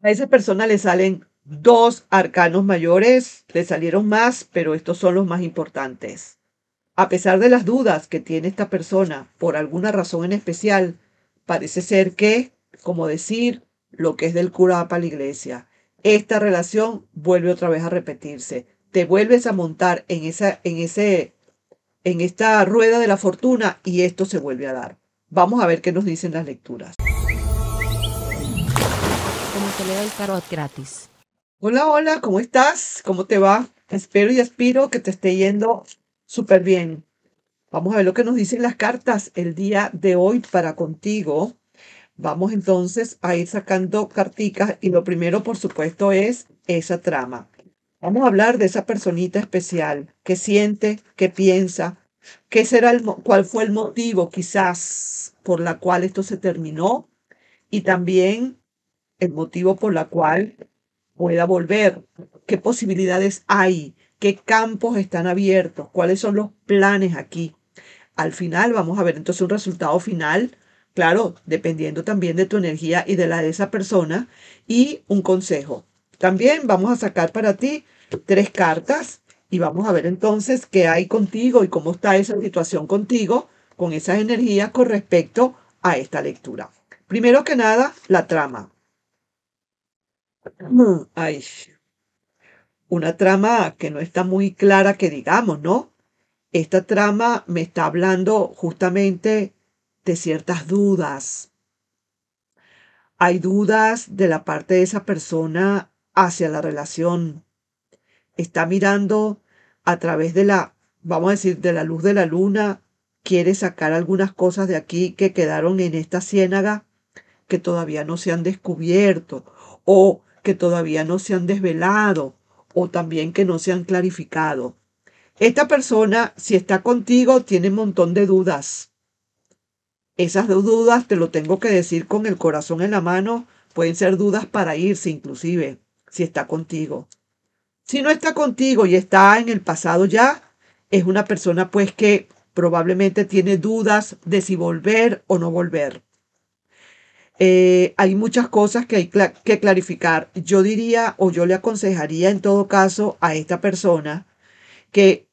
A esa persona le salen dos arcanos mayores, le salieron más, pero estos son los más importantes. A pesar de las dudas que tiene esta persona por alguna razón en especial, parece ser que, como decir, lo que es del cura para la iglesia, esta relación vuelve otra vez a repetirse. Te vuelves a montar en esa, en ese, en esta rueda de la fortuna y esto se vuelve a dar. Vamos a ver qué nos dicen las lecturas te el tarot gratis. Hola, hola, ¿cómo estás? ¿Cómo te va? Espero y aspiro que te esté yendo súper bien. Vamos a ver lo que nos dicen las cartas el día de hoy para contigo. Vamos entonces a ir sacando carticas y lo primero, por supuesto, es esa trama. Vamos a hablar de esa personita especial, que siente, que piensa, qué será el, cuál fue el motivo quizás por la cual esto se terminó y también el motivo por la cual pueda volver, qué posibilidades hay, qué campos están abiertos, cuáles son los planes aquí. Al final vamos a ver entonces un resultado final, claro, dependiendo también de tu energía y de la de esa persona, y un consejo. También vamos a sacar para ti tres cartas y vamos a ver entonces qué hay contigo y cómo está esa situación contigo con esas energías con respecto a esta lectura. Primero que nada, la trama. Mm, ay, una trama que no está muy clara que digamos, ¿no? Esta trama me está hablando justamente de ciertas dudas. Hay dudas de la parte de esa persona hacia la relación. Está mirando a través de la, vamos a decir, de la luz de la luna, quiere sacar algunas cosas de aquí que quedaron en esta ciénaga que todavía no se han descubierto o que todavía no se han desvelado o también que no se han clarificado. Esta persona, si está contigo, tiene un montón de dudas. Esas dudas, te lo tengo que decir con el corazón en la mano, pueden ser dudas para irse inclusive, si está contigo. Si no está contigo y está en el pasado ya, es una persona pues que probablemente tiene dudas de si volver o no volver. Eh, hay muchas cosas que hay que clarificar. Yo diría o yo le aconsejaría en todo caso a esta persona que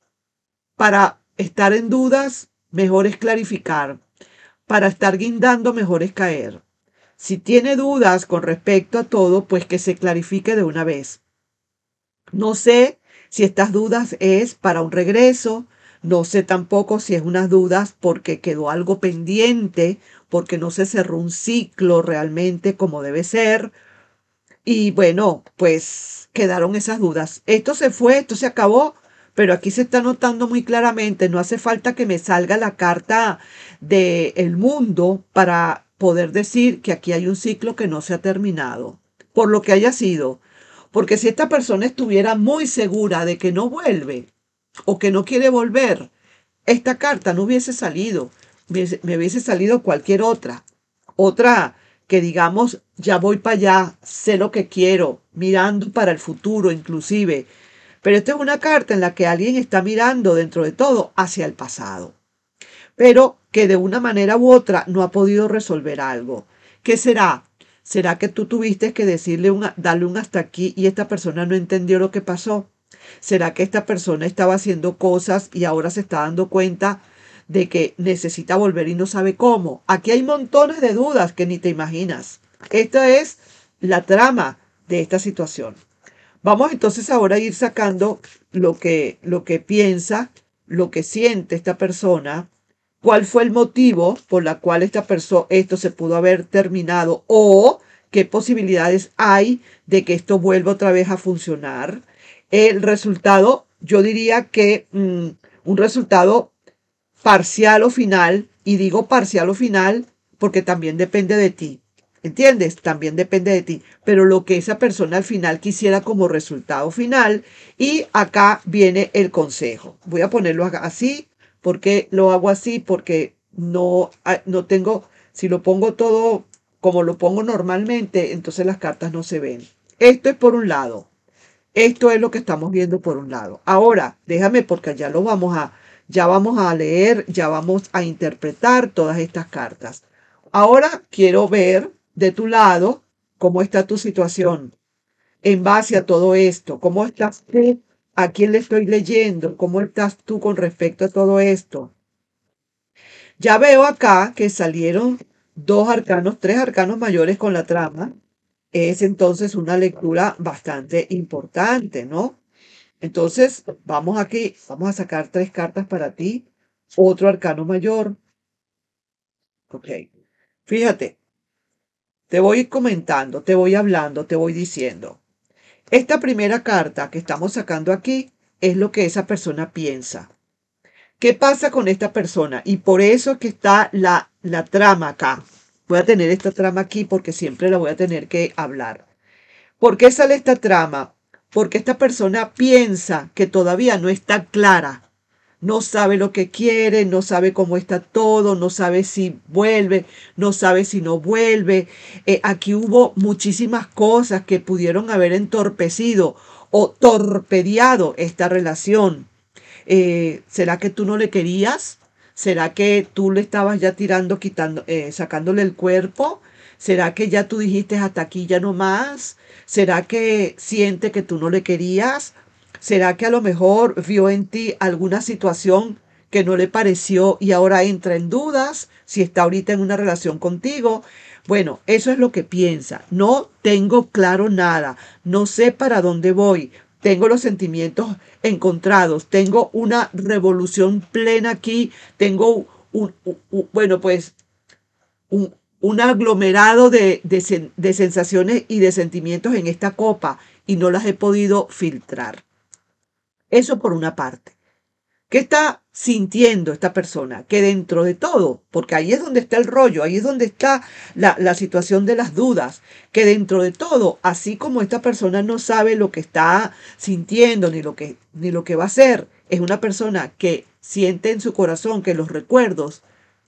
para estar en dudas, mejor es clarificar. Para estar guindando, mejor es caer. Si tiene dudas con respecto a todo, pues que se clarifique de una vez. No sé si estas dudas es para un regreso, no sé tampoco si es unas dudas porque quedó algo pendiente, porque no se cerró un ciclo realmente como debe ser. Y bueno, pues quedaron esas dudas. Esto se fue, esto se acabó, pero aquí se está notando muy claramente, no hace falta que me salga la carta del el mundo para poder decir que aquí hay un ciclo que no se ha terminado, por lo que haya sido. Porque si esta persona estuviera muy segura de que no vuelve, o que no quiere volver, esta carta no hubiese salido, me hubiese salido cualquier otra. Otra que digamos, ya voy para allá, sé lo que quiero, mirando para el futuro inclusive. Pero esta es una carta en la que alguien está mirando dentro de todo hacia el pasado. Pero que de una manera u otra no ha podido resolver algo. ¿Qué será? ¿Será que tú tuviste que decirle una, darle un hasta aquí y esta persona no entendió lo que pasó? ¿Será que esta persona estaba haciendo cosas y ahora se está dando cuenta de que necesita volver y no sabe cómo? Aquí hay montones de dudas que ni te imaginas. Esta es la trama de esta situación. Vamos entonces ahora a ir sacando lo que, lo que piensa, lo que siente esta persona, cuál fue el motivo por la cual esta persona, esto se pudo haber terminado o qué posibilidades hay de que esto vuelva otra vez a funcionar el resultado, yo diría que mm, un resultado parcial o final, y digo parcial o final porque también depende de ti, ¿entiendes? También depende de ti, pero lo que esa persona al final quisiera como resultado final, y acá viene el consejo. Voy a ponerlo así, porque lo hago así, porque no, ah, no tengo, si lo pongo todo como lo pongo normalmente, entonces las cartas no se ven. Esto es por un lado. Esto es lo que estamos viendo por un lado. Ahora, déjame porque ya lo vamos a, ya vamos a leer, ya vamos a interpretar todas estas cartas. Ahora quiero ver de tu lado cómo está tu situación en base a todo esto, cómo estás a quién le estoy leyendo, cómo estás tú con respecto a todo esto. Ya veo acá que salieron dos arcanos, tres arcanos mayores con la trama, es entonces una lectura bastante importante, ¿no? Entonces, vamos aquí, vamos a sacar tres cartas para ti, otro arcano mayor. Ok, fíjate, te voy comentando, te voy hablando, te voy diciendo. Esta primera carta que estamos sacando aquí es lo que esa persona piensa. ¿Qué pasa con esta persona? Y por eso que está la, la trama acá. Voy a tener esta trama aquí porque siempre la voy a tener que hablar. ¿Por qué sale esta trama? Porque esta persona piensa que todavía no está clara, no sabe lo que quiere, no sabe cómo está todo, no sabe si vuelve, no sabe si no vuelve. Eh, aquí hubo muchísimas cosas que pudieron haber entorpecido o torpedeado esta relación. Eh, ¿Será que tú no le querías? ¿Será que tú le estabas ya tirando, quitando, eh, sacándole el cuerpo? ¿Será que ya tú dijiste hasta aquí ya no más? ¿Será que siente que tú no le querías? ¿Será que a lo mejor vio en ti alguna situación que no le pareció y ahora entra en dudas si está ahorita en una relación contigo? Bueno, eso es lo que piensa. No tengo claro nada. No sé para dónde voy tengo los sentimientos encontrados, tengo una revolución plena aquí, tengo un, bueno, pues un, aglomerado de, sensaciones y de sentimientos en esta copa y no las he podido filtrar. Eso por una parte. ¿Qué está sintiendo esta persona? Que dentro de todo, porque ahí es donde está el rollo, ahí es donde está la, situación de las dudas, que dentro de todo, así como esta persona no sabe lo que está sintiendo ni lo que, ni lo que va a hacer, es una persona que siente en su corazón que los recuerdos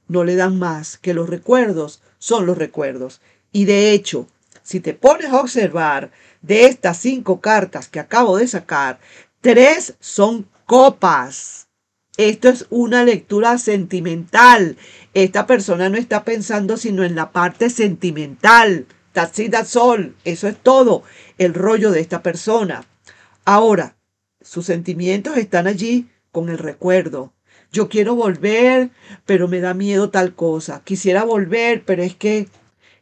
no le dan más, que los recuerdos son los recuerdos. Y de hecho, si te pones a observar de estas cinco cartas que acabo de sacar, tres son copas esto es una lectura sentimental. Esta persona no está pensando sino en la parte sentimental. Tacita sol, eso es todo el rollo de esta persona. Ahora, sus sentimientos están allí con el recuerdo. Yo quiero volver, pero me da miedo tal cosa. Quisiera volver, pero es que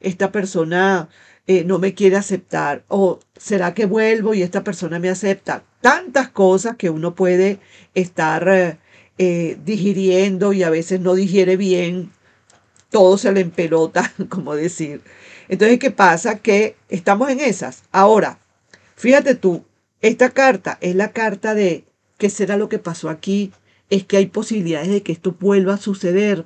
esta persona eh, no me quiere aceptar. O será que vuelvo y esta persona me acepta. Tantas cosas que uno puede estar... Eh, eh, digiriendo y a veces no digiere bien, todo se le empelota, como decir. Entonces, ¿qué pasa? Que estamos en esas. Ahora, fíjate tú, esta carta es la carta de qué será lo que pasó aquí, es que hay posibilidades de que esto vuelva a suceder,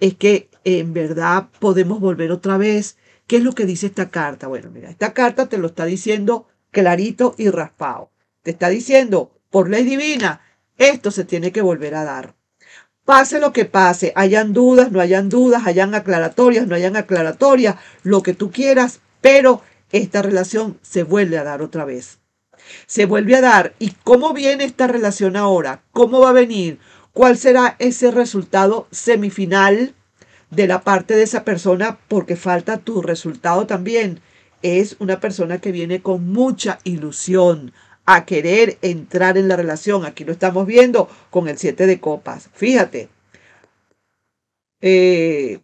es que en verdad podemos volver otra vez. ¿Qué es lo que dice esta carta? Bueno, mira, esta carta te lo está diciendo clarito y raspado. Te está diciendo, por ley divina, esto se tiene que volver a dar. Pase lo que pase, hayan dudas, no hayan dudas, hayan aclaratorias, no hayan aclaratorias, lo que tú quieras, pero esta relación se vuelve a dar otra vez. Se vuelve a dar. ¿Y cómo viene esta relación ahora? ¿Cómo va a venir? ¿Cuál será ese resultado semifinal de la parte de esa persona? Porque falta tu resultado también. Es una persona que viene con mucha ilusión a querer entrar en la relación. Aquí lo estamos viendo con el siete de copas. Fíjate. Eh,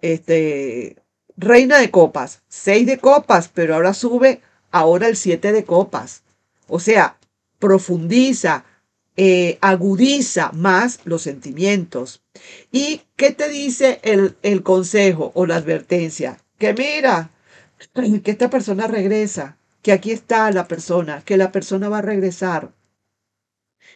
este, reina de copas, seis de copas, pero ahora sube ahora el siete de copas. O sea, profundiza, eh, agudiza más los sentimientos. ¿Y qué te dice el consejo o la advertencia? Que mira, que esta persona regresa que aquí está la persona, que la persona va a regresar,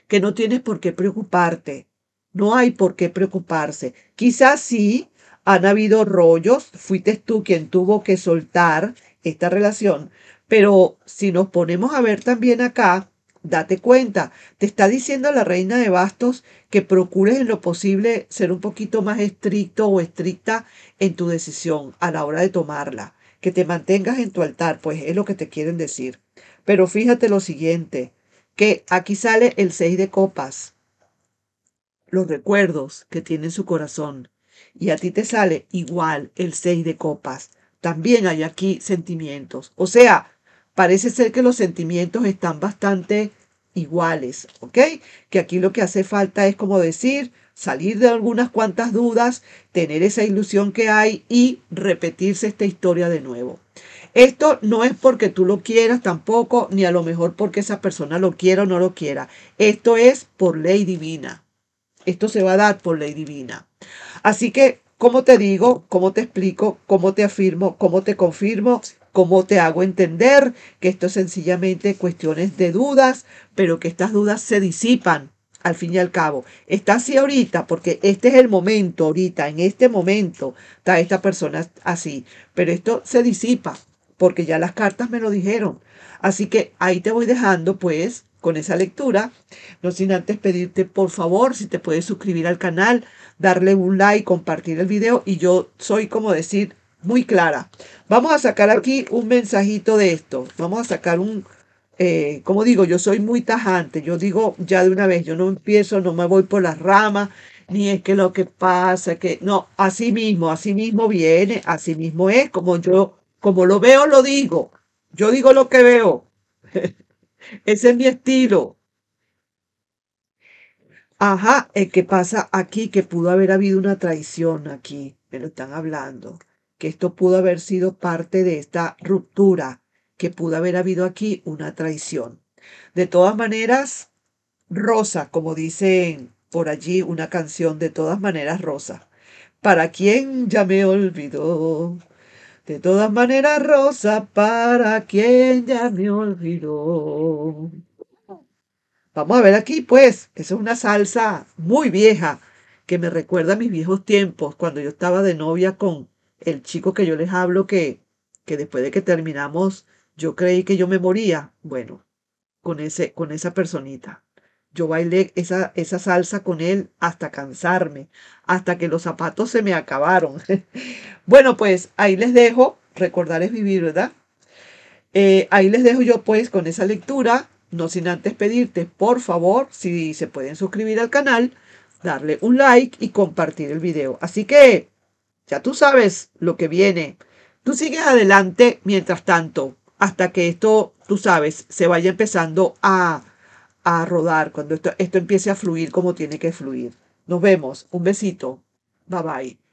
que no tienes por qué preocuparte, no hay por qué preocuparse. Quizás sí han habido rollos, fuiste tú quien tuvo que soltar esta relación, pero si nos ponemos a ver también acá, date cuenta, te está diciendo la reina de bastos que procures en lo posible ser un poquito más estricto o estricta en tu decisión a la hora de tomarla que te mantengas en tu altar, pues es lo que te quieren decir. Pero fíjate lo siguiente, que aquí sale el seis de copas, los recuerdos que tiene su corazón, y a ti te sale igual el seis de copas. También hay aquí sentimientos. O sea, parece ser que los sentimientos están bastante iguales, ¿ok? Que aquí lo que hace falta es como decir, salir de algunas cuantas dudas, tener esa ilusión que hay y repetirse esta historia de nuevo. Esto no es porque tú lo quieras tampoco, ni a lo mejor porque esa persona lo quiera o no lo quiera. Esto es por ley divina. Esto se va a dar por ley divina. Así que, ¿cómo te digo? ¿Cómo te explico? ¿Cómo te afirmo? ¿Cómo te confirmo? cómo te hago entender que esto es sencillamente cuestiones de dudas, pero que estas dudas se disipan al fin y al cabo. Está así ahorita, porque este es el momento, ahorita, en este momento, está esta persona así. Pero esto se disipa, porque ya las cartas me lo dijeron. Así que ahí te voy dejando, pues, con esa lectura. No sin antes pedirte, por favor, si te puedes suscribir al canal, darle un like, compartir el video. Y yo soy, como decir, muy clara. Vamos a sacar aquí un mensajito de esto. Vamos a sacar un eh, como digo, yo soy muy tajante, yo digo ya de una vez, yo no empiezo, no me voy por las ramas, ni es que lo que pasa, que no, así mismo, así mismo viene, así mismo es, como yo, como lo veo, lo digo, yo digo lo que veo, ese es mi estilo. Ajá, el eh, que pasa aquí, que pudo haber habido una traición aquí, me lo están hablando, que esto pudo haber sido parte de esta ruptura que pudo haber habido aquí una traición. De todas maneras, rosa, como dicen por allí una canción, de todas maneras rosa. Para quien ya me olvidó. De todas maneras rosa, para quien ya me olvidó. Vamos a ver aquí, pues, eso es una salsa muy vieja que me recuerda mis viejos tiempos, cuando yo estaba de novia con el chico que yo les hablo, que, que después de que terminamos yo creí que yo me moría, bueno, con, ese, con esa personita. Yo bailé esa, esa salsa con él hasta cansarme, hasta que los zapatos se me acabaron. bueno, pues ahí les dejo, recordar es vivir, ¿verdad? Eh, ahí les dejo yo pues con esa lectura, no sin antes pedirte, por favor, si se pueden suscribir al canal, darle un like y compartir el video. Así que ya tú sabes lo que viene. Tú sigues adelante mientras tanto hasta que esto, tú sabes, se vaya empezando a, a rodar, cuando esto, esto empiece a fluir como tiene que fluir. Nos vemos. Un besito. Bye bye.